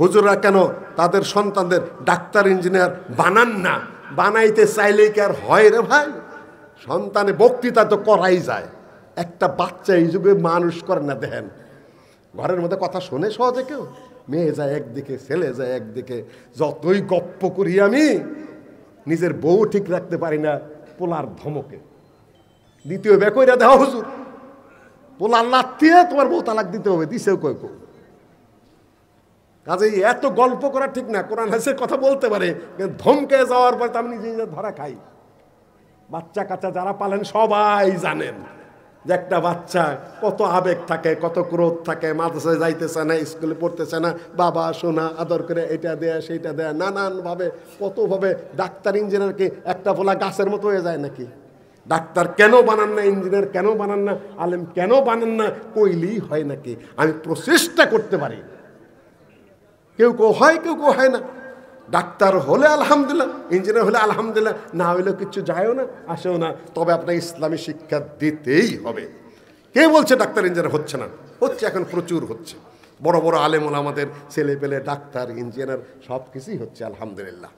হুজুররা কেন তাদের সন্তানদের ডাক্তার ইঞ্জিনিয়ার বানান না বানাইতে চাইলে কি আর হয় রে ভাই সন্তানে বক্তৃতা তো করাই যায় একটা বাচ্চা এই যুগে মানুষ করে না দেখেন ঘরের মধ্যে কথা শোনে সহজে কেউ মেয়ে যায় একদিকে ছেলে যায় একদিকে যতই গপ্প করি আমি নিজের বউ ঠিক রাখতে পারি না পোলার ধমকে দ্বিতীয় ব্যাকইরা দেওয়া হুজুর পোলার লাত্তিয়ে তোমার বউ তালাক দিতে হবে দিছেও কয়েক কাজে এত গল্প করা ঠিক না কোরআন হাসের কথা বলতে পারে ধমকে যাওয়ার পরে আমি নিজে নিজের ধরা খাই বাচ্চা কাচ্চা যারা পালেন সবাই জানেন যে একটা বাচ্চা কত আবেগ থাকে কত ক্রোধ থাকে মাদ্রাসায় যাইতেছে না স্কুলে পড়তেছে না বাবা শোনা আদর করে এটা দেয়া সেইটা দেয়া নানানভাবে কতভাবে ডাক্তার ইঞ্জিনিয়ারকে একটা বলা গাছের মতো হয়ে যায় নাকি ডাক্তার কেন বানান না ইঞ্জিনিয়ার কেন বানান না আলেম কেন বানান না কইলেই হয় নাকি আমি প্রচেষ্টা করতে পারি কেউ কেউ হয় কেউ কেউ হয় না ডাক্তার হলে আলহামদুলিল্লাহ ইঞ্জিনিয়ার হলে আলহামদুলিল্লাহ না হলে কিছু যায়ও না আসেও না তবে আপনাকে ইসলামী শিক্ষা দিতেই হবে কে বলছে ডাক্তার ইঞ্জিনিয়ার হচ্ছে না হচ্ছে এখন প্রচুর হচ্ছে বড় বড় আলেমুল আমাদের ছেলে পেলে ডাক্তার ইঞ্জিনিয়ার সব কিছুই হচ্ছে আলহামদুলিল্লাহ